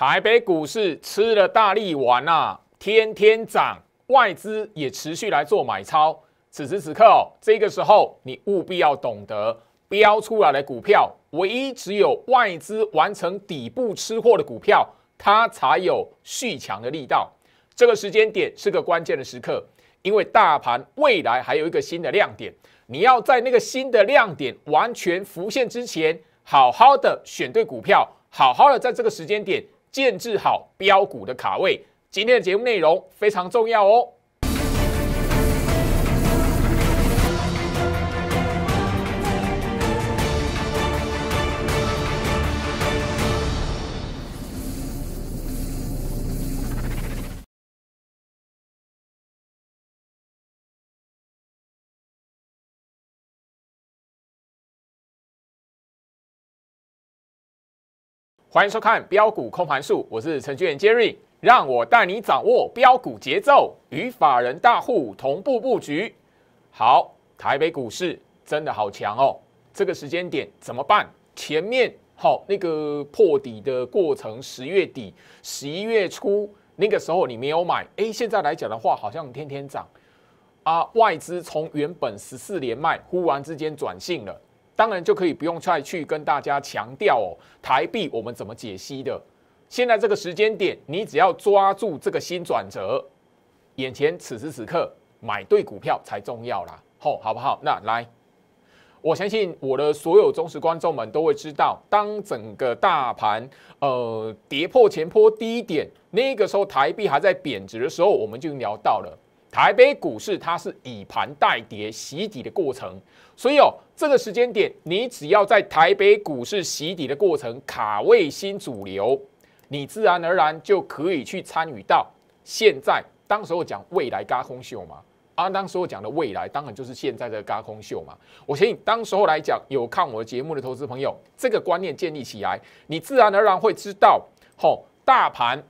台北股市吃了大力丸呐，天天涨，外资也持续来做买超。此时此刻，这个时候，你务必要懂得标出来的股票，唯一只有外资完成底部吃货的股票，它才有续强的力道。这个时间点是个关键的时刻，因为大盘未来还有一个新的亮点，你要在那个新的亮点完全浮现之前，好好的选对股票，好好的在这个时间点。建置好标股的卡位，今天的节目内容非常重要哦。欢迎收看标股空盘术，我是程序员 Jerry，让我带你掌握标股节奏，与法人大户同步布局。好，台北股市真的好强哦！这个时间点怎么办？前面好那个破底的过程，十月底、十一月初那个时候你没有买，哎，现在来讲的话，好像天天涨啊！外资从原本十四连卖，忽然之间转性了。当然就可以不用再去跟大家强调哦，台币我们怎么解析的？现在这个时间点，你只要抓住这个新转折，眼前此时此刻买对股票才重要啦，吼，好不好？那来，我相信我的所有忠实观众们都会知道，当整个大盘呃跌破前波低点，那个时候台币还在贬值的时候，我们就聊到了台北股市它是以盘带跌洗底的过程。所以哦，这个时间点，你只要在台北股市洗底的过程卡位新主流，你自然而然就可以去参与到。现在当时候讲未来高空秀嘛，啊，当时候讲的未来，当然就是现在的高空秀嘛。我相信当时候来讲，有看我的节目的投资朋友，这个观念建立起来，你自然而然会知道吼，大盘。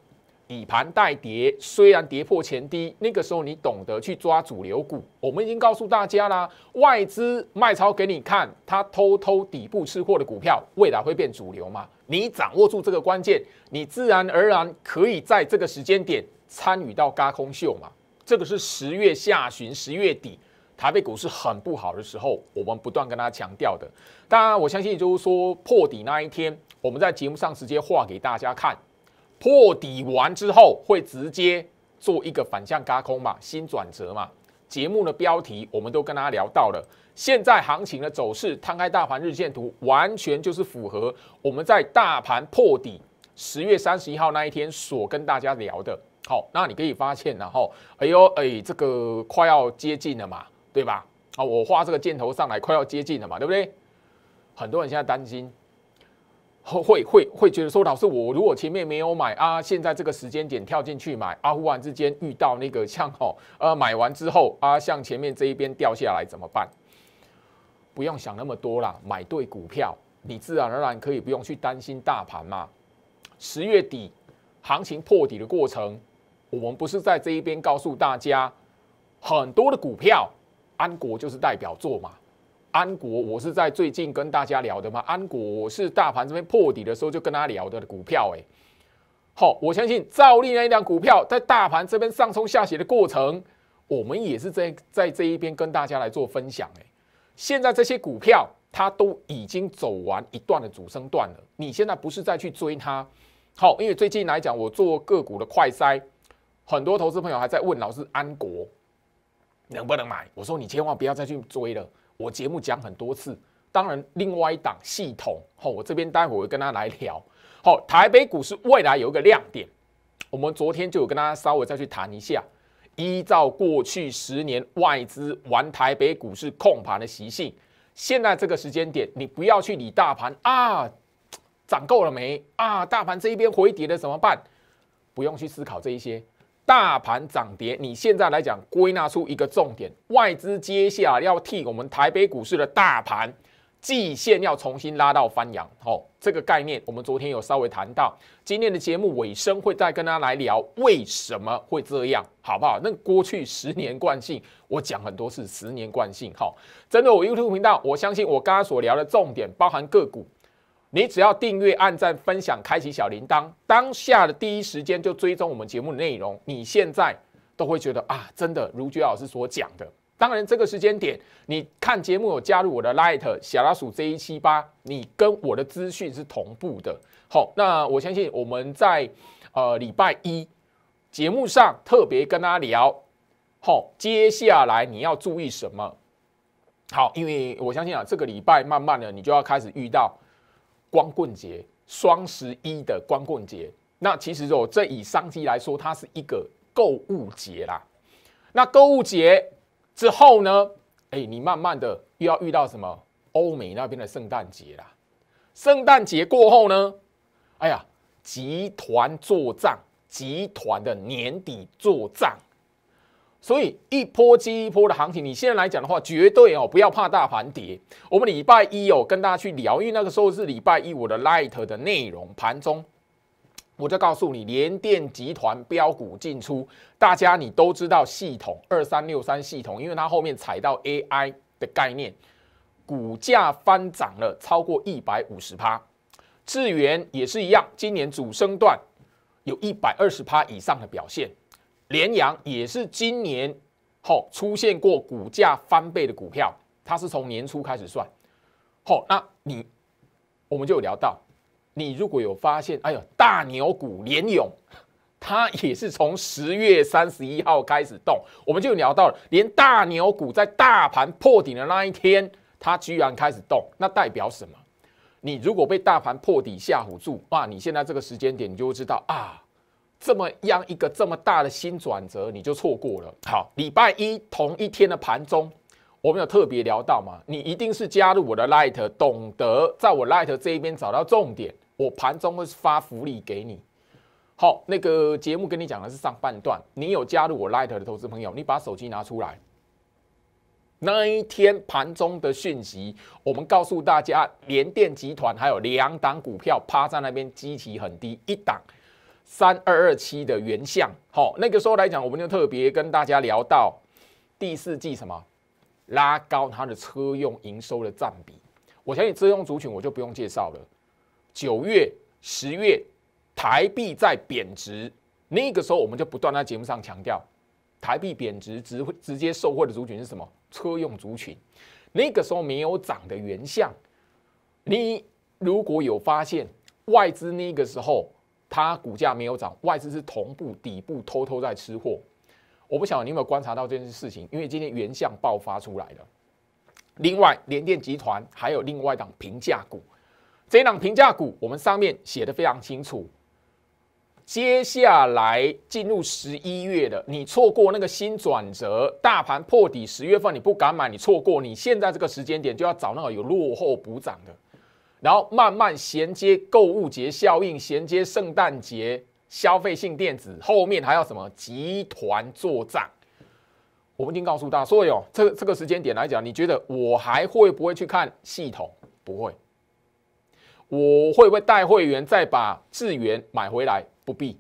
底盘带跌，虽然跌破前低，那个时候你懂得去抓主流股。我们已经告诉大家啦，外资卖超给你看，它偷偷底部吃货的股票，未来会变主流嘛？你掌握住这个关键，你自然而然可以在这个时间点参与到轧空秀嘛？这个是十月下旬、十月底，台北股市很不好的时候，我们不断跟大家强调的。当然，我相信，就是说破底那一天，我们在节目上直接画给大家看。破底完之后会直接做一个反向加空嘛，新转折嘛。节目的标题我们都跟大家聊到了，现在行情的走势摊开大盘日线图，完全就是符合我们在大盘破底十月三十一号那一天所跟大家聊的。好，那你可以发现，然后哎呦哎，这个快要接近了嘛，对吧？啊，我画这个箭头上来，快要接近了嘛，对不对？很多人现在担心。会会会觉得说，老师，我如果前面没有买啊，现在这个时间点跳进去买啊，忽然之间遇到那个像哦，呃，买完之后啊，像前面这一边掉下来怎么办？不用想那么多啦，买对股票，你自然而然可以不用去担心大盘嘛。十月底行情破底的过程，我们不是在这一边告诉大家，很多的股票，安国就是代表作嘛。安国，我是在最近跟大家聊的嘛。安国，我是大盘这边破底的时候就跟他聊的股票。哎，好，我相信照例那一两股票在大盘这边上冲下斜的过程，我们也是在在这一边跟大家来做分享。哎，现在这些股票它都已经走完一段的主升段了，你现在不是再去追它？好，因为最近来讲，我做个股的快筛，很多投资朋友还在问老师安国能不能买？我说你千万不要再去追了。我节目讲很多次，当然另外一档系统，好，我这边待会会跟他来聊。好，台北股市未来有一个亮点，我们昨天就有跟大家稍微再去谈一下。依照过去十年外资玩台北股市控盘的习性，现在这个时间点，你不要去理大盘啊，涨够了没啊？大盘这一边回跌了怎么办？不用去思考这一些。大盘涨跌，你现在来讲归纳出一个重点，外资接下要替我们台北股市的大盘季线要重新拉到翻阳。哦，这个概念我们昨天有稍微谈到，今天的节目尾声会再跟大家来聊为什么会这样，好不好？那过去十年惯性，我讲很多次十年惯性哈，针对我 YouTube 频道，我相信我刚刚所聊的重点包含个股。你只要订阅、按赞、分享、开启小铃铛，当下的第一时间就追踪我们节目内容。你现在都会觉得啊，真的如娟老师所讲的。当然，这个时间点，你看节目有加入我的 l i t 小老鼠 Z 一七八，你跟我的资讯是同步的。好，那我相信我们在呃礼拜一节目上特别跟大家聊。好，接下来你要注意什么？好，因为我相信啊，这个礼拜慢慢的你就要开始遇到。光棍节、双十一的光棍节，那其实哦，这以商机来说，它是一个购物节啦。那购物节之后呢？哎，你慢慢的又要遇到什么？欧美那边的圣诞节啦。圣诞节过后呢？哎呀，集团做账，集团的年底做账。所以一波接一波的行情，你现在来讲的话，绝对哦不要怕大盘跌。我们礼拜一哦跟大家去聊，因为那个时候是礼拜一，我的 l i g h t 的内容盘中，我就告诉你联电集团标股进出，大家你都知道系统二三六三系统，因为它后面踩到 AI 的概念，股价翻涨了超过一百五十趴。智元也是一样，今年主升段有一百二十趴以上的表现。联阳也是今年吼出现过股价翻倍的股票，它是从年初开始算吼。那你我们就聊到，你如果有发现，哎呦，大牛股联永它也是从十月三十一号开始动，我们就聊到了，连大牛股在大盘破顶的那一天，它居然开始动，那代表什么？你如果被大盘破底吓唬住哇，你现在这个时间点，你就知道啊。这么样一个这么大的新转折，你就错过了。好，礼拜一同一天的盘中，我们有特别聊到吗？你一定是加入我的 Light，懂得在我 Light 这一边找到重点。我盘中会发福利给你。好，那个节目跟你讲的是上半段。你有加入我 Light 的投资朋友，你把手机拿出来。那一天盘中的讯息，我们告诉大家，联电集团还有两档股票趴在那边，基期很低，一档。三二二七的原相。好，那个时候来讲，我们就特别跟大家聊到第四季什么拉高它的车用营收的占比。我相信车用族群我就不用介绍了。九月、十月台币在贬值，那个时候我们就不断在节目上强调，台币贬值直直接受惠的族群是什么？车用族群。那个时候没有涨的原相。你如果有发现外资那个时候。它股价没有涨，外资是同步底部偷偷在吃货。我不晓得你有没有观察到这件事情，因为今天原相爆发出来了。另外，联电集团还有另外一档平价股，这一档平价股我们上面写的非常清楚。接下来进入十一月的，你错过那个新转折，大盘破底，十月份你不敢买，你错过。你现在这个时间点就要找那个有落后补涨的。然后慢慢衔接购物节效应，衔接圣诞节消费性电子，后面还要什么集团作战？我已经告诉大家，所以哦，这个这个时间点来讲，你觉得我还会不会去看系统？不会，我会不会带会员再把智元买回来？不必，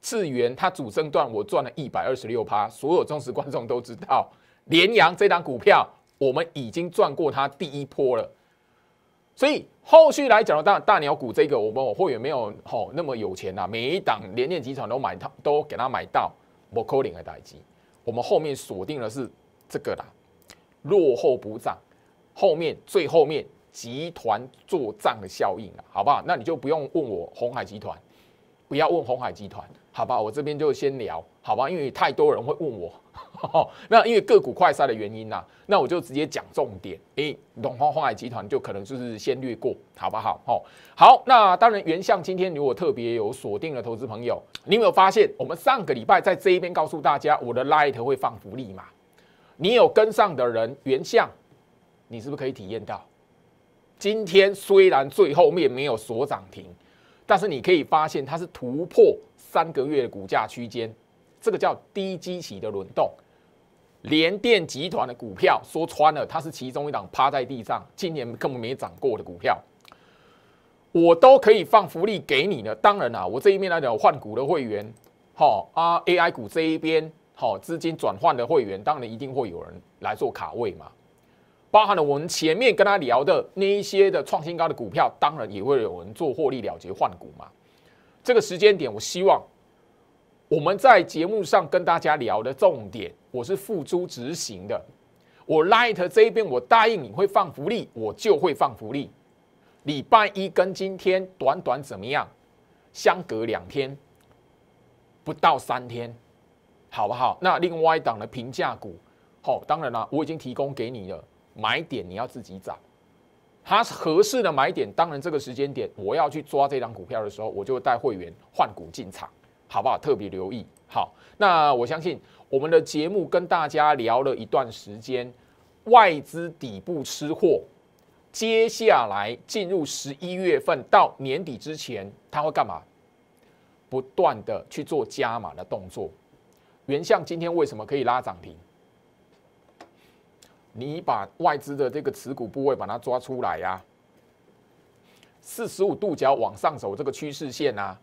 智元它主升段我赚了一百二十六趴，所有忠实观众都知道，联阳这档股票我们已经赚过它第一波了。所以后续来讲的大大鸟股这个，我们我会员没有吼那么有钱呐，每一档连电集团都买套都给他买到，我扣 a 的代替。我们后面锁定的是这个啦，落后补涨，后面最后面集团做账的效应啦，好不好？那你就不用问我红海集团，不要问红海集团，好吧？我这边就先聊，好吧？因为太多人会问我。哦，那因为个股快赛的原因呐，那我就直接讲重点。诶，龙华华海集团就可能就是先略过，好不好？哦，好。那当然，原相今天如果特别有锁定了投资朋友，你有没有发现我们上个礼拜在这一边告诉大家，我的 light 会放福利嘛？你有跟上的人，原相，你是不是可以体验到？今天虽然最后面没有锁涨停，但是你可以发现它是突破三个月的股价区间，这个叫低基期的轮动。联电集团的股票，说穿了，它是其中一档趴在地上，今年根本没涨过的股票，我都可以放福利给你的。当然啦，我这一面来讲换股的会员，好啊，AI 股这一边，好资金转换的会员，当然一定会有人来做卡位嘛。包含了我们前面跟他聊的那一些的创新高的股票，当然也会有人做获利了结换股嘛。这个时间点，我希望。我们在节目上跟大家聊的重点，我是付诸执行的。我 l i t 这一边，我答应你会放福利，我就会放福利。礼拜一跟今天短短怎么样？相隔两天，不到三天，好不好？那另外一档的平价股，好，当然了，我已经提供给你了，买点你要自己找。它是合适的买点，当然这个时间点，我要去抓这档股票的时候，我就带会员换股进场。好不好？特别留意。好，那我相信我们的节目跟大家聊了一段时间，外资底部吃货，接下来进入十一月份到年底之前，他会干嘛？不断的去做加码的动作。原相今天为什么可以拉涨停？你把外资的这个持股部位把它抓出来呀。四十五度角往上走这个趋势线啊。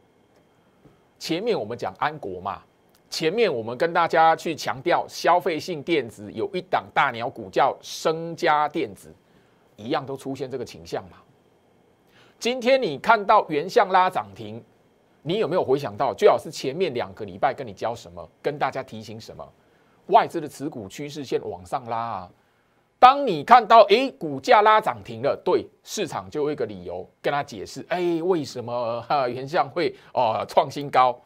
前面我们讲安国嘛，前面我们跟大家去强调消费性电子有一档大鸟股叫升家电子，一样都出现这个倾向嘛。今天你看到原相拉涨停，你有没有回想到最好是前面两个礼拜跟你教什么，跟大家提醒什么，外资的持股趋势线往上拉啊。当你看到诶股价拉涨停了，对市场就有一个理由跟他解释，诶为什么哈原相会哦创新高，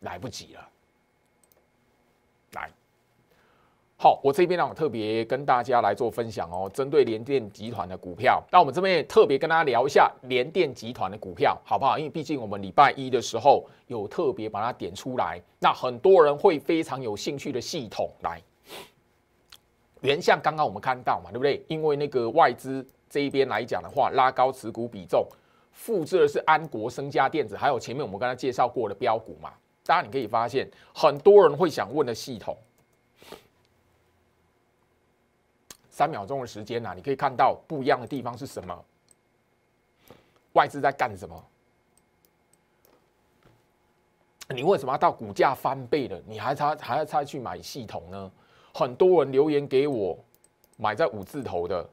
来不及了。来，好，我这边呢，我特别跟大家来做分享哦，针对联电集团的股票，那我们这边也特别跟大家聊一下联电集团的股票，好不好？因为毕竟我们礼拜一的时候有特别把它点出来，那很多人会非常有兴趣的系统来。原像刚刚我们看到嘛，对不对？因为那个外资这一边来讲的话，拉高持股比重，复制的是安国生、家电子，还有前面我们刚才介绍过的标股嘛。大家你可以发现，很多人会想问的系统，三秒钟的时间呐，你可以看到不一样的地方是什么？外资在干什么？你为什么要到股价翻倍了，你还差还要差去买系统呢？很多人留言给我，买在五字头的。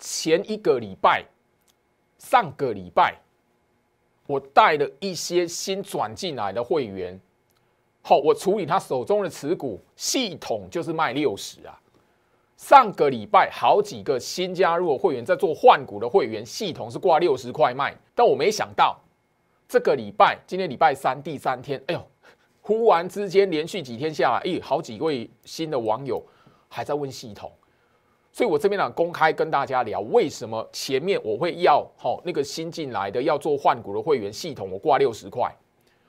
前一个礼拜，上个礼拜，我带了一些新转进来的会员。好，我处理他手中的持股，系统就是卖六十啊。上个礼拜，好几个新加入的会员在做换股的会员，系统是挂六十块卖。但我没想到，这个礼拜，今天礼拜三第三天，哎呦！突然之间，连续几天下来，咦，好几位新的网友还在问系统，所以我这边呢，公开跟大家聊，为什么前面我会要好那个新进来的要做换股的会员系统，我挂六十块，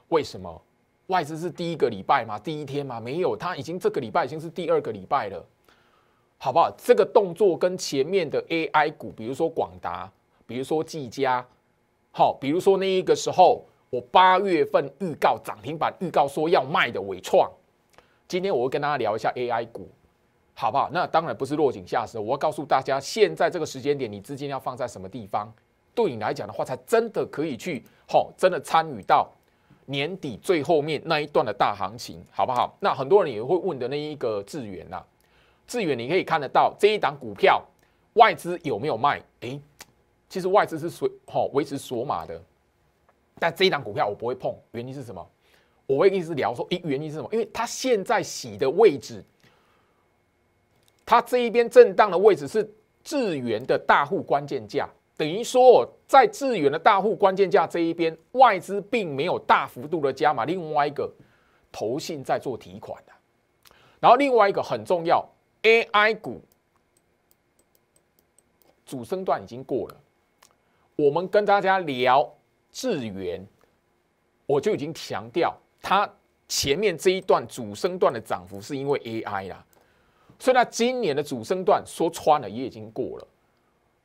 为什么外资是第一个礼拜嘛，第一天嘛，没有，他已经这个礼拜已经是第二个礼拜了，好不好？这个动作跟前面的 AI 股，比如说广达，比如说技嘉，好，比如说那一个时候。我八月份预告涨停板预告说要卖的伟创，今天我会跟大家聊一下 AI 股，好不好？那当然不是落井下石，我要告诉大家，现在这个时间点，你资金要放在什么地方，对你来讲的话，才真的可以去好，真的参与到年底最后面那一段的大行情，好不好？那很多人也会问的那一个致远呐，致远你可以看得到这一档股票外资有没有卖？诶，其实外资是随，好维持锁码的。但这一档股票我不会碰，原因是什么？我会一直聊说，诶，原因是什么？因为它现在洗的位置，它这一边震荡的位置是智元的大户关键价，等于说在智元的大户关键价这一边，外资并没有大幅度的加码。另外一个，投信在做提款的。然后另外一个很重要，AI 股主升段已经过了，我们跟大家聊。智源，我就已经强调，它前面这一段主升段的涨幅是因为 AI 啦，所以它今年的主升段说穿了也已经过了，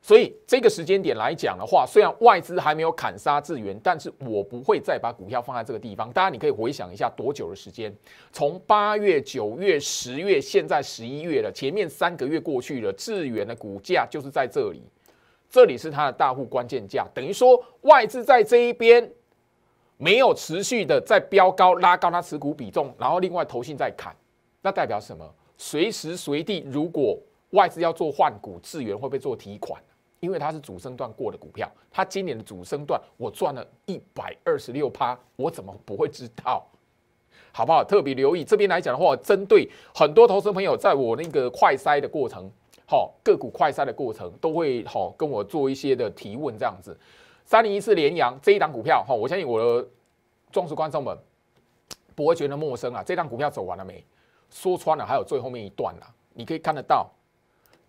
所以这个时间点来讲的话，虽然外资还没有砍杀智源，但是我不会再把股票放在这个地方。大家你可以回想一下多久的时间，从八月、九月、十月，现在十一月了，前面三个月过去了，智源的股价就是在这里。这里是它的大户关键价，等于说外资在这一边没有持续的在飙高拉高它持股比重，然后另外投信在砍，那代表什么？随时随地如果外资要做换股、自源会不会做提款？因为它是主升段过的股票，它今年的主升段我赚了一百二十六趴，我怎么不会知道？好不好？特别留意这边来讲的话，针对很多投资朋友，在我那个快筛的过程。好，个股快筛的过程都会好跟我做一些的提问这样子。三零一四连阳这一档股票哈，我相信我的忠实观众们不会觉得陌生啊。这档股票走完了没？说穿了还有最后面一段啦。你可以看得到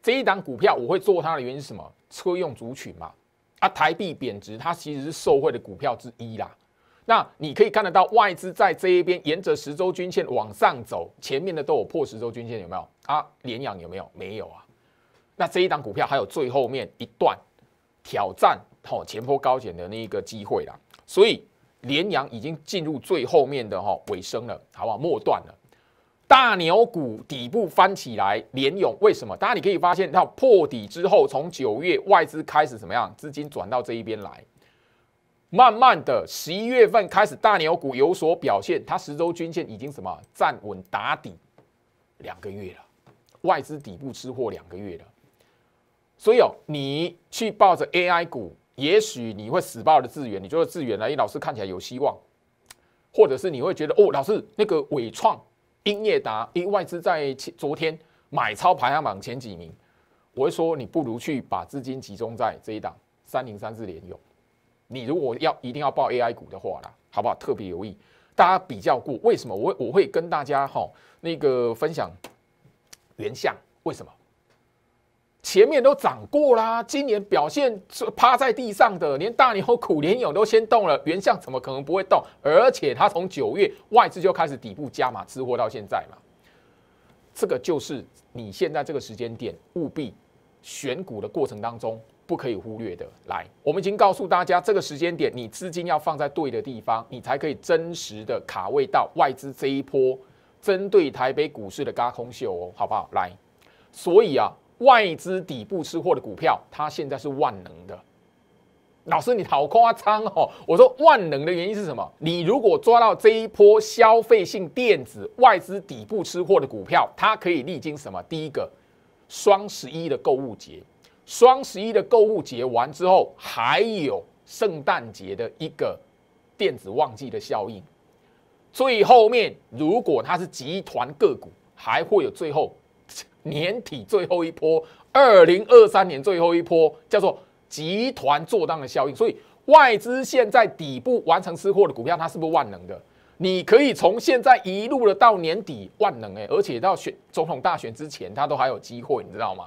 这一档股票我会做它的原因是什么？车用族群嘛，啊，台币贬值它其实是受惠的股票之一啦。那你可以看得到外资在这一边沿着十周均线往上走，前面的都有破十周均线有没有？啊，连阳有没有？没有啊。那这一档股票还有最后面一段挑战，哈前坡高点的那一个机会啦，所以连阳已经进入最后面的哈尾声了，好不好？末段了。大牛股底部翻起来连勇，为什么？大家你可以发现到破底之后，从九月外资开始怎么样，资金转到这一边来，慢慢的十一月份开始大牛股有所表现，它十周均线已经什么站稳打底两个月了，外资底部吃货两个月了。所以哦，你去抱着 AI 股，也许你会死抱着资源，你就得资源了，因为老师看起来有希望，或者是你会觉得哦，老师那个伟创、英业达，哎，外资在昨天买超排行榜前几名，我会说你不如去把资金集中在这一档三零三四联用。你如果要一定要报 AI 股的话啦，好不好？特别留意，大家比较过为什么我我会跟大家哈那个分享原相，为什么？前面都涨过啦，今年表现是趴在地上的，连大年和苦连勇都先动了，原相怎么可能不会动？而且它从九月外资就开始底部加码吃货到现在嘛，这个就是你现在这个时间点务必选股的过程当中不可以忽略的。来，我们已经告诉大家，这个时间点你资金要放在对的地方，你才可以真实的卡位到外资这一波针对台北股市的高空秀哦，好不好？来，所以啊。外资底部吃货的股票，它现在是万能的。老师，你好夸张哦！我说万能的原因是什么？你如果抓到这一波消费性电子外资底部吃货的股票，它可以历经什么？第一个，双十一的购物节；双十一的购物节完之后，还有圣诞节的一个电子旺季的效应。最后面，如果它是集团个股，还会有最后。年底最后一波，二零二三年最后一波叫做集团做当的效应，所以外资现在底部完成吃货的股票，它是不是万能的？你可以从现在一路的到年底万能哎，而且到选总统大选之前，它都还有机会，你知道吗？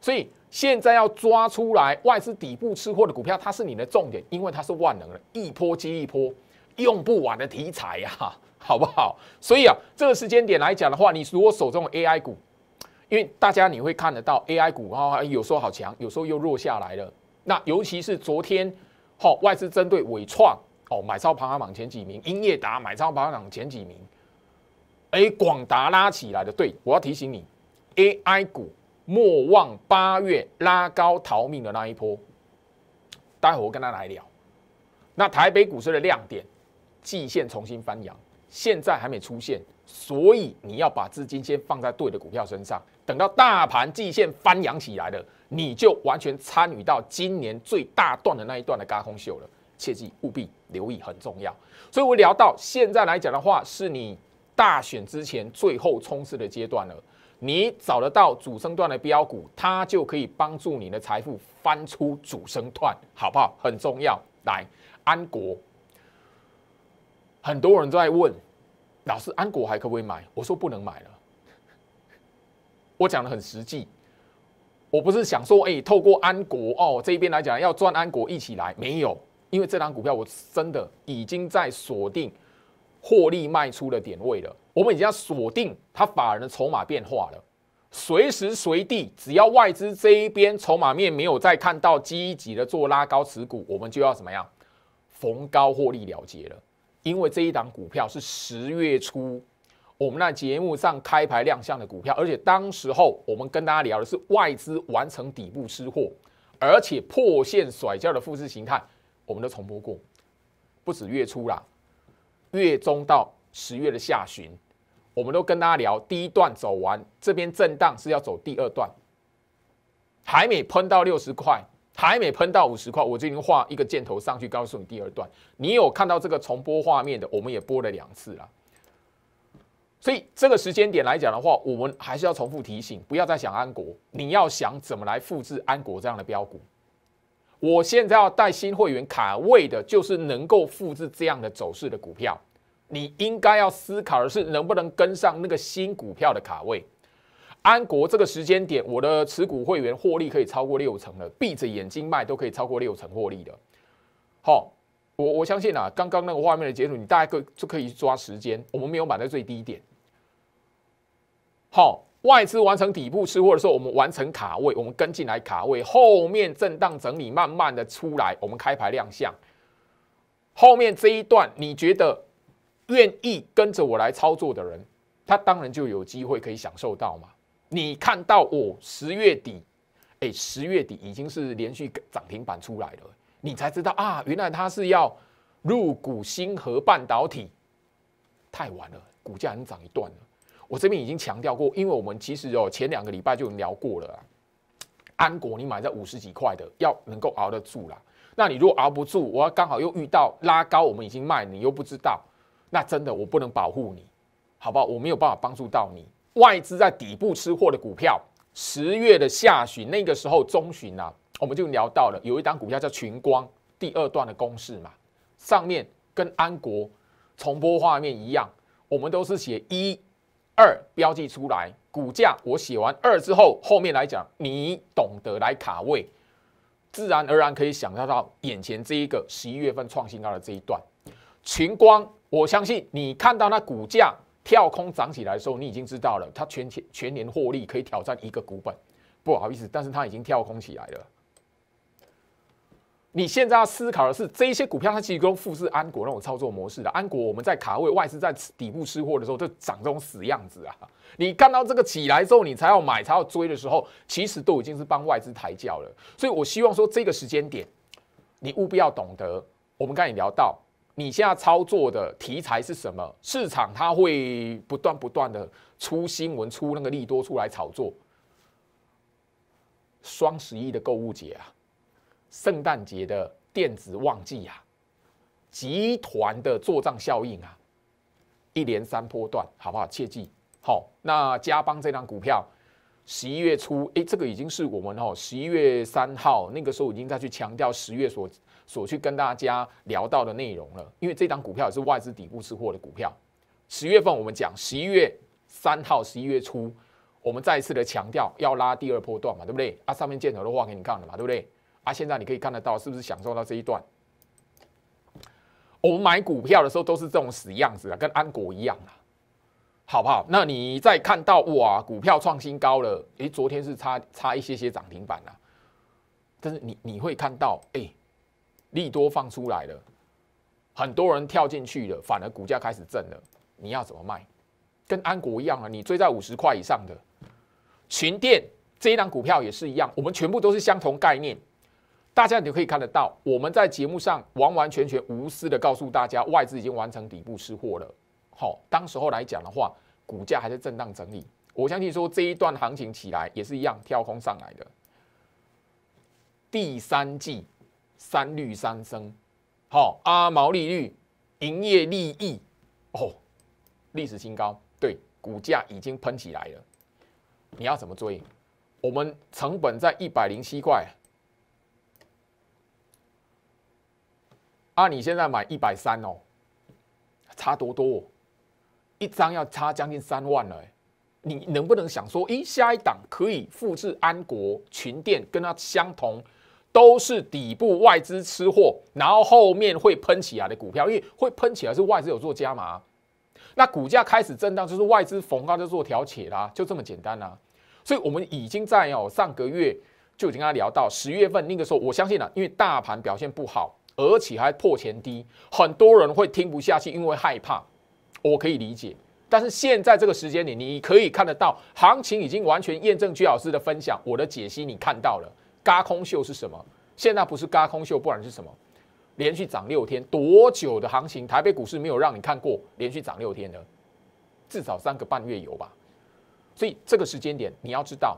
所以现在要抓出来外资底部吃货的股票，它是你的重点，因为它是万能的，一波接一波用不完的题材呀，好不好？所以啊，这个时间点来讲的话，你如果手中 AI 股，因为大家你会看得到 AI 股啊，有时候好强，有时候又弱下来了。那尤其是昨天，好外资针对伟创哦买超排行榜前几名，英业达买超排行榜前几名，哎，广达拉起来的。对我要提醒你，AI 股莫忘八月拉高逃命的那一波。待会我跟他来聊。那台北股市的亮点，季线重新翻扬。现在还没出现，所以你要把资金先放在对的股票身上。等到大盘季线翻扬起来了，你就完全参与到今年最大段的那一段的高空秀了。切记务必留意，很重要。所以，我聊到现在来讲的话，是你大选之前最后冲刺的阶段了。你找得到主升段的标股，它就可以帮助你的财富翻出主升段，好不好？很重要。来，安国。很多人都在问老师，安国还可不可以买？我说不能买了。我讲的很实际，我不是想说，哎，透过安国哦这一边来讲，要赚安国一起来，没有，因为这张股票我真的已经在锁定获利卖出的点位了。我们已经要锁定它法人的筹码变化了，随时随地，只要外资这一边筹码面没有再看到积极的做拉高持股，我们就要怎么样逢高获利了结了。因为这一档股票是十月初我们那节目上开牌亮相的股票，而且当时候我们跟大家聊的是外资完成底部吃货，而且破线甩掉的复制形态，我们都重播过，不止月初啦，月中到十月的下旬，我们都跟大家聊第一段走完，这边震荡是要走第二段，还没喷到六十块。还没喷到五十块，我就已经画一个箭头上去，告诉你第二段。你有看到这个重播画面的，我们也播了两次了。所以这个时间点来讲的话，我们还是要重复提醒，不要再想安国，你要想怎么来复制安国这样的标股。我现在要带新会员卡位的，就是能够复制这样的走势的股票。你应该要思考的是，能不能跟上那个新股票的卡位。安国这个时间点，我的持股会员获利可以超过六成了，闭着眼睛卖都可以超过六成获利的。好，我我相信啊，刚刚那个画面的截图，你大概可就可以抓时间，我们没有买在最低点。好，外资完成底部吃货的时候，我们完成卡位，我们跟进来卡位，后面震荡整理，慢慢的出来，我们开牌亮相。后面这一段，你觉得愿意跟着我来操作的人，他当然就有机会可以享受到嘛。你看到我十月底，哎，十月底已经是连续涨停板出来了，你才知道啊，原来它是要入股星河半导体。太晚了，股价已经涨一段了。我这边已经强调过，因为我们其实哦，前两个礼拜就聊过了啊。安国，你买在五十几块的，要能够熬得住啦。那你如果熬不住，我要刚好又遇到拉高，我们已经卖，你又不知道，那真的我不能保护你，好不好？我没有办法帮助到你。外资在底部吃货的股票，十月的下旬，那个时候中旬呐，我们就聊到了有一档股票叫群光，第二段的公式嘛，上面跟安国重播画面一样，我们都是写一、二标记出来股价，我写完二之后，后面来讲你懂得来卡位，自然而然可以想象到眼前这一个十一月份创新高的这一段，群光，我相信你看到那股价。跳空涨起来的时候，你已经知道了，它全全全年获利可以挑战一个股本，不好意思，但是它已经跳空起来了。你现在要思考的是，这一些股票它其实都复制安国那种操作模式的安国，我们在卡位外资在底部吃货的时候，就长这种死样子啊。你看到这个起来之后，你才要买，才要追的时候，其实都已经是帮外资抬轿了。所以，我希望说这个时间点，你务必要懂得。我们刚才聊到。你现在操作的题材是什么？市场它会不断不断的出新闻、出那个利多出来炒作。双十一的购物节啊，圣诞节的电子旺季啊，集团的做账效应啊，一连三波段，好不好？切记，好。那嘉邦这张股票，十一月初，哎，这个已经是我们哦，十一月三号那个时候已经在去强调十月所。所去跟大家聊到的内容了，因为这档股票也是外资底部吃货的股票。十月份我们讲十一月三号，十一月初我们再一次的强调要拉第二波段嘛，对不对？啊，上面箭头的话给你看了嘛，对不对？啊，现在你可以看得到是不是享受到这一段？我们买股票的时候都是这种死样子啊，跟安国一样啊，好不好？那你在看到哇，股票创新高了，诶，昨天是差差一些些涨停板啊，但是你你会看到哎。利多放出来了，很多人跳进去了，反而股价开始震了。你要怎么卖？跟安国一样啊，你追在五十块以上的。群电这一档股票也是一样，我们全部都是相同概念。大家你可以看得到，我们在节目上完完全全无私的告诉大家，外资已经完成底部吃货了。好，当时候来讲的话，股价还在震荡整理。我相信说这一段行情起来也是一样跳空上来的。第三季。三率三升，好，阿毛利率、营业利益，哦，历史新高，对，股价已经喷起来了。你要怎么追？我们成本在一百零七块，啊，你现在买一百三哦，差多多，一张要差将近三万了。你能不能想说，咦，下一档可以复制安国群店，跟它相同？都是底部外资吃货，然后后面会喷起来的股票，因为会喷起来是外资有做加码，那股价开始震荡就是外资逢高就做调且啦，就这么简单啦。所以我们已经在哦上个月就已经跟他聊到十月份那个时候，我相信了，因为大盘表现不好，而且还破前低，很多人会听不下去，因为害怕，我可以理解。但是现在这个时间点，你可以看得到行情已经完全验证居老师的分享，我的解析你看到了。嘎空秀是什么？现在不是嘎空秀，不然是什么？连续涨六天，多久的行情？台北股市没有让你看过连续涨六天的，至少三个半月有吧？所以这个时间点你要知道，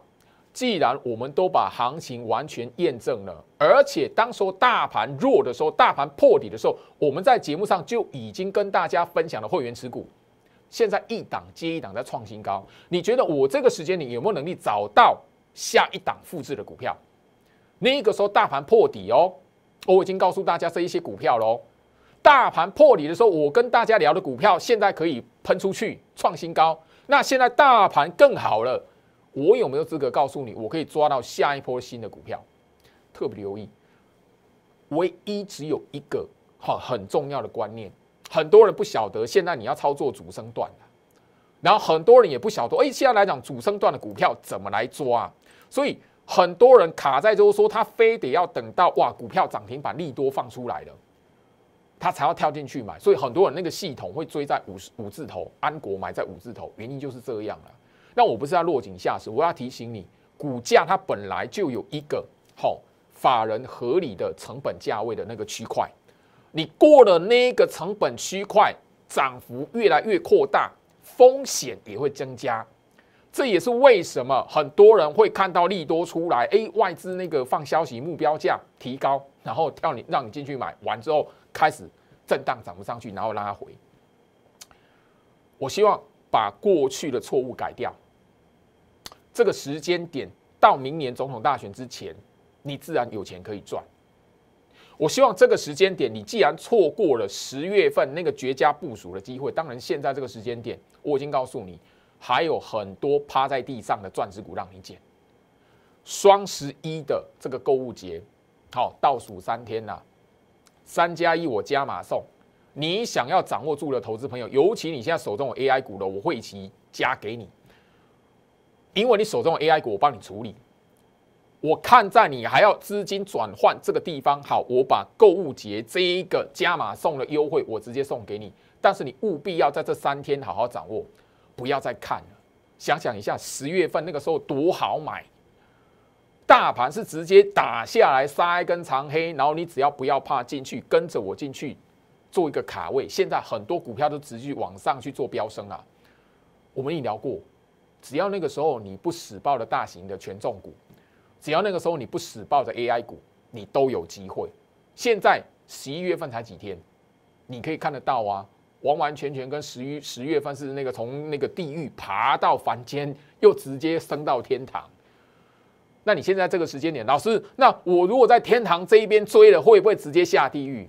既然我们都把行情完全验证了，而且当说大盘弱的时候，大盘破底的时候，我们在节目上就已经跟大家分享了会员持股，现在一档接一档在创新高，你觉得我这个时间你有没有能力找到下一档复制的股票？那个时候大盘破底哦，我已经告诉大家这一些股票喽。大盘破底的时候，我跟大家聊的股票，现在可以喷出去创新高。那现在大盘更好了，我有没有资格告诉你，我可以抓到下一波新的股票？特别留意，唯一只有一个哈，很重要的观念，很多人不晓得，现在你要操作主升段然后很多人也不晓得，哎，现在来讲主升段的股票怎么来抓啊？所以。很多人卡在就是说，他非得要等到哇，股票涨停把利多放出来了，他才要跳进去买。所以很多人那个系统会追在五五字头，安国买在五字头，原因就是这样了。那我不是要落井下石，我要提醒你，股价它本来就有一个好法人合理的成本价位的那个区块，你过了那个成本区块，涨幅越来越扩大，风险也会增加。这也是为什么很多人会看到利多出来，哎，外资那个放消息，目标价提高，然后跳你让你进去买，完之后开始震荡涨不上去，然后拉回。我希望把过去的错误改掉。这个时间点到明年总统大选之前，你自然有钱可以赚。我希望这个时间点你既然错过了十月份那个绝佳部署的机会，当然现在这个时间点，我已经告诉你。还有很多趴在地上的钻石股让你捡。双十一的这个购物节，好，倒数三天了，三加一我加码送。你想要掌握住的投资朋友，尤其你现在手中有 AI 股的，我会加给你，因为你手中的 AI 股我帮你处理。我看在你还要资金转换这个地方，好，我把购物节这一个加码送的优惠我直接送给你，但是你务必要在这三天好好掌握。不要再看了，想想一下，十月份那个时候多好买，大盘是直接打下来，杀一根长黑，然后你只要不要怕进去，跟着我进去做一个卡位。现在很多股票都直接往上去做飙升啊。我们已聊过，只要那个时候你不死抱着大型的权重股，只要那个时候你不死抱着 AI 股，你都有机会。现在十一月份才几天，你可以看得到啊。完完全全跟十一十月份是那个从那个地狱爬到凡间，又直接升到天堂。那你现在这个时间点，老师，那我如果在天堂这一边追了，会不会直接下地狱？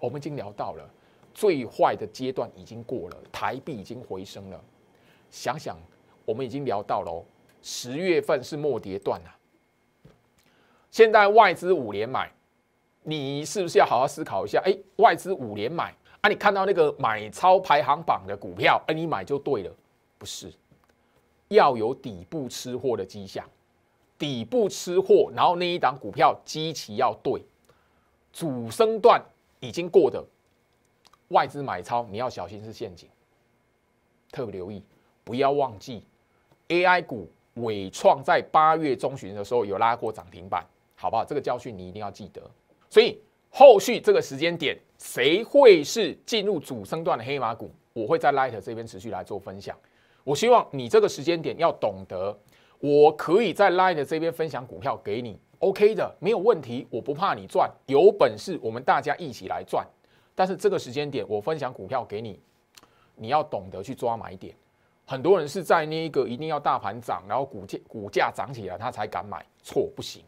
我们已经聊到了，最坏的阶段已经过了，台币已经回升了。想想，我们已经聊到哦，十月份是末跌段啊。现在外资五连买，你是不是要好好思考一下？哎，外资五连买。那你看到那个买超排行榜的股票，哎，你买就对了，不是，要有底部吃货的迹象，底部吃货，然后那一档股票基期要对，主升段已经过的，外资买超你要小心是陷阱，特别留意，不要忘记，AI 股伟创在八月中旬的时候有拉过涨停板，好不好？这个教训你一定要记得，所以后续这个时间点。谁会是进入主升段的黑马股？我会在 Light 这边持续来做分享。我希望你这个时间点要懂得，我可以在 Light 这边分享股票给你，OK 的没有问题，我不怕你赚，有本事我们大家一起来赚。但是这个时间点我分享股票给你，你要懂得去抓买点。很多人是在那个一定要大盘涨，然后股价股价涨起来，他才敢买，错不行。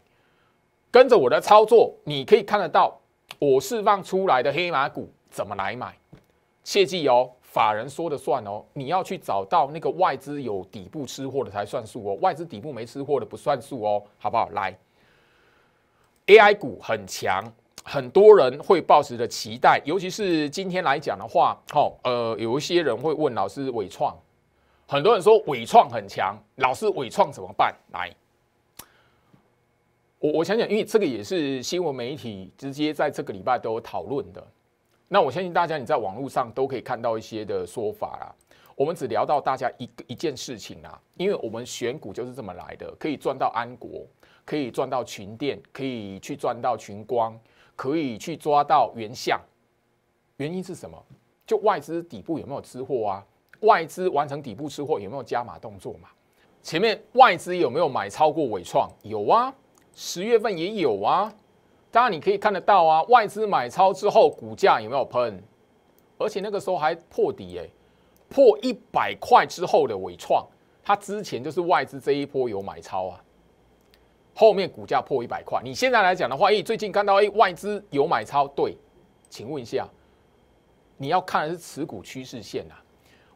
跟着我的操作，你可以看得到。我释放出来的黑马股怎么来买？切记哦，法人说的算哦。你要去找到那个外资有底部吃货的才算数哦，外资底部没吃货的不算数哦，好不好？来，AI 股很强，很多人会抱持着期待，尤其是今天来讲的话，好，呃，有一些人会问老师伟创，很多人说伟创很强，老师伟创怎么办？来。我我想想，因为这个也是新闻媒体直接在这个礼拜都有讨论的。那我相信大家你在网络上都可以看到一些的说法啦。我们只聊到大家一一件事情啦，因为我们选股就是这么来的，可以赚到安国，可以赚到群电，可以去赚到群光，可以去抓到原相。原因是什么？就外资底部有没有吃货啊？外资完成底部吃货有没有加码动作嘛？前面外资有没有买超过伟创？有啊。十月份也有啊，当然你可以看得到啊。外资买超之后，股价有没有喷？而且那个时候还破底耶，破一百块之后的尾创，它之前就是外资这一波有买超啊。后面股价破一百块，你现在来讲的话，哎，最近看到哎，外资有买超。对，请问一下，你要看的是持股趋势线啊，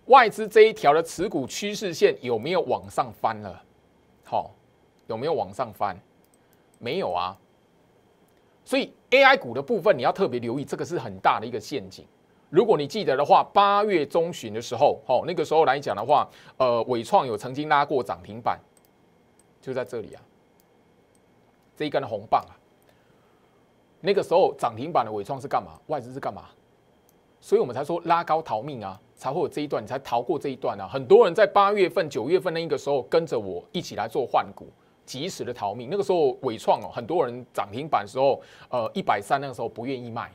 外资这一条的持股趋势线有没有往上翻了？好，有没有往上翻？没有啊，所以 AI 股的部分你要特别留意，这个是很大的一个陷阱。如果你记得的话，八月中旬的时候，好，那个时候来讲的话，呃，伟创有曾经拉过涨停板，就在这里啊，这一根红棒啊。那个时候涨停板的伟创是干嘛？外资是干嘛？所以我们才说拉高逃命啊，才会有这一段，你才逃过这一段啊。很多人在八月份、九月份那个时候跟着我一起来做换股。及时的逃命，那个时候伟创哦，很多人涨停板时候，呃，一百三那个时候不愿意卖，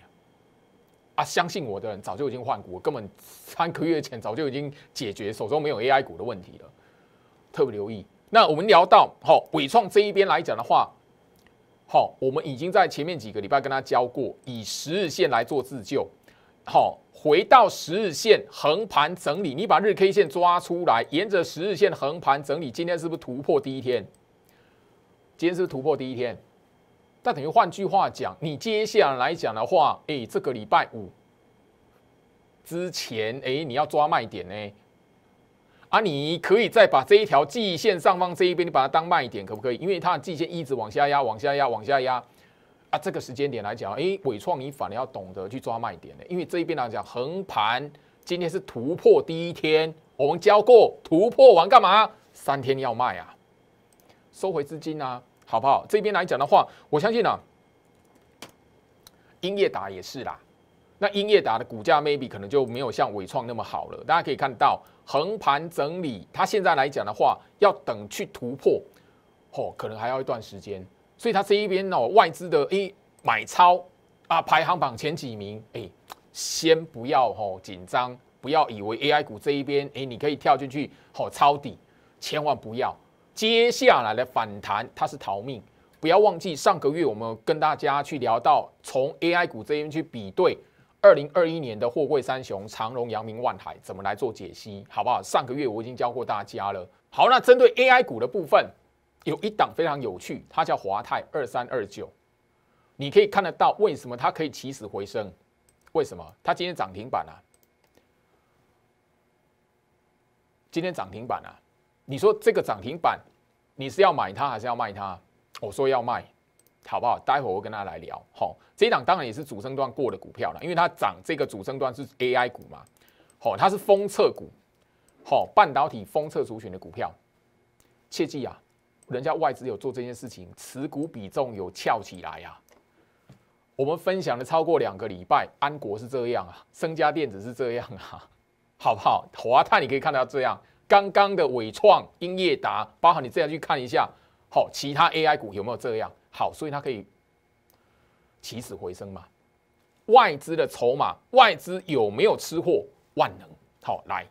啊，相信我的人早就已经换股，根本三个月前早就已经解决手中没有 AI 股的问题了，特别留意。那我们聊到好伟创这一边来讲的话，好，我们已经在前面几个礼拜跟他教过，以十日线来做自救，好，回到十日线横盘整理，你把日 K 线抓出来，沿着十日线横盘整理，今天是不是突破第一天？今天是突破第一天，但等于换句话讲，你接下来讲的话，哎，这个礼拜五之前，哎，你要抓卖点呢，啊，你可以再把这一条季线上方这一边，你把它当卖点，可不可以？因为它的季线一直往下压，往下压，往下压，啊，这个时间点来讲，哎，伟创你反而要懂得去抓卖点呢，因为这一边来讲横盘，今天是突破第一天，我们教过突破完干嘛？三天要卖啊，收回资金啊。好不好？这边来讲的话，我相信呢，英业达也是啦。那英业达的股价 maybe 可能就没有像伟创那么好了。大家可以看到，横盘整理，它现在来讲的话，要等去突破，哦，可能还要一段时间。所以它这一边哦，外资的哎买超啊，排行榜前几名，哎，先不要哦紧张，不要以为 AI 股这一边哎，你可以跳进去哦抄底，千万不要。接下来的反弹，它是逃命。不要忘记上个月我们跟大家去聊到，从 AI 股这边去比对，二零二一年的货柜三雄长荣、扬名、万海怎么来做解析，好不好？上个月我已经教过大家了。好，那针对 AI 股的部分，有一档非常有趣，它叫华泰二三二九。你可以看得到为什么它可以起死回生？为什么它今天涨停板啊？今天涨停板啊？你说这个涨停板，你是要买它还是要卖它？我说要卖，好不好？待会我跟他来聊。好，这档当然也是主升段过的股票了，因为它涨这个主升段是 AI 股嘛。好，它是封测股，好，半导体封测族群的股票。切记啊，人家外资有做这件事情，持股比重有翘起来啊。我们分享了超过两个礼拜，安国是这样啊，升家电子是这样啊，好不好？华泰你可以看到这样。刚刚的伟创、英业达，包含你这样去看一下，好，其他 AI 股有没有这样好？所以它可以起死回生嘛？外资的筹码，外资有没有吃货万能？好，来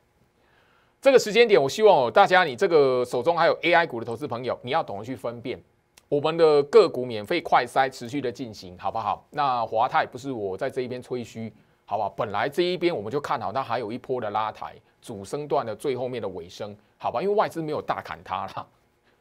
这个时间点，我希望哦，大家你这个手中还有 AI 股的投资朋友，你要懂得去分辨。我们的个股免费快筛持续的进行，好不好？那华泰不是我在这一边吹嘘，好吧？本来这一边我们就看好，它还有一波的拉抬。主升段的最后面的尾声，好吧，因为外资没有大砍它了，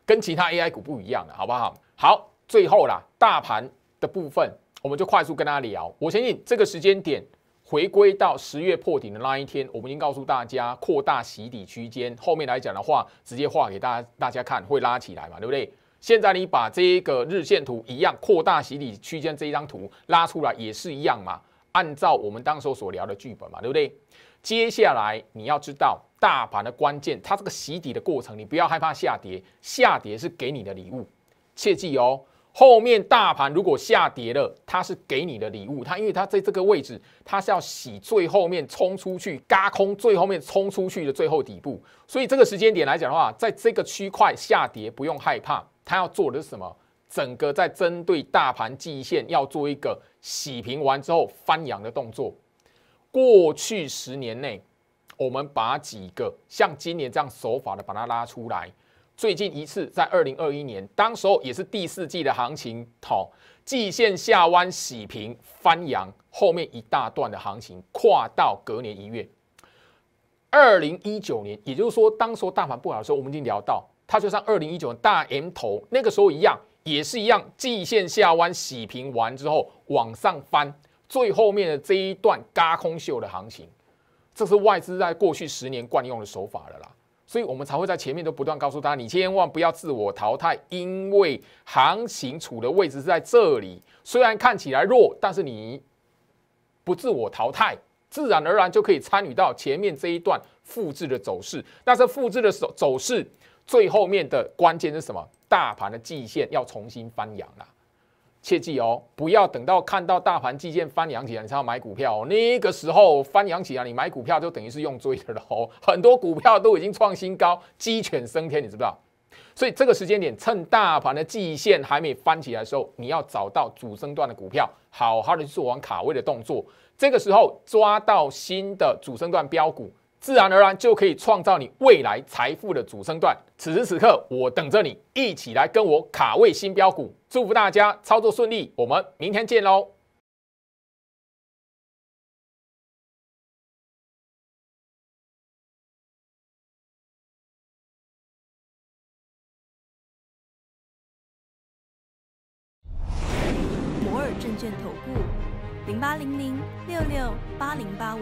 跟其他 AI 股不一样的，好不好？好，最后啦，大盘的部分我们就快速跟大家聊。我相信这个时间点回归到十月破顶的那一天，我们已经告诉大家扩大洗底区间。后面来讲的话，直接画给大家，大家看会拉起来嘛，对不对？现在你把这一个日线图一样扩大洗底区间这一张图拉出来也是一样嘛，按照我们当时候所聊的剧本嘛，对不对？接下来你要知道大盘的关键，它这个洗底的过程，你不要害怕下跌，下跌是给你的礼物。切记哦，后面大盘如果下跌了，它是给你的礼物，它因为它在这个位置，它是要洗最后面冲出去，嘎空最后面冲出去的最后底部，所以这个时间点来讲的话，在这个区块下跌不用害怕，它要做的是什么？整个在针对大盘季线要做一个洗平完之后翻阳的动作。过去十年内，我们把几个像今年这样手法的把它拉出来。最近一次在二零二一年，当时候也是第四季的行情，好，季线下弯洗平翻扬，后面一大段的行情跨到隔年一月，二零一九年，也就是说，当时候大盘不好的时候，我们已经聊到，它就像二零一九年大 M 头那个时候一样，也是一样季线下弯洗平完之后往上翻。最后面的这一段嘎空秀的行情，这是外资在过去十年惯用的手法了啦，所以我们才会在前面都不断告诉大家，你千万不要自我淘汰，因为行情处的位置是在这里，虽然看起来弱，但是你不自我淘汰，自然而然就可以参与到前面这一段复制的走势。但是复制的走走势，最后面的关键是什么？大盘的季线要重新翻扬啦。切记哦，不要等到看到大盘季线翻扬起来你才要买股票。那个时候翻扬起来，你买股票就等于是用追的哦。很多股票都已经创新高，鸡犬升天，你知不知道？所以这个时间点，趁大盘的季线还没翻起来的时候，你要找到主升段的股票，好好的做完卡位的动作。这个时候抓到新的主升段标股。自然而然就可以创造你未来财富的主升段。此时此刻，我等着你一起来跟我卡位新标股。祝福大家操作顺利，我们明天见喽！摩尔证券投顾，零八零零六六八零八五。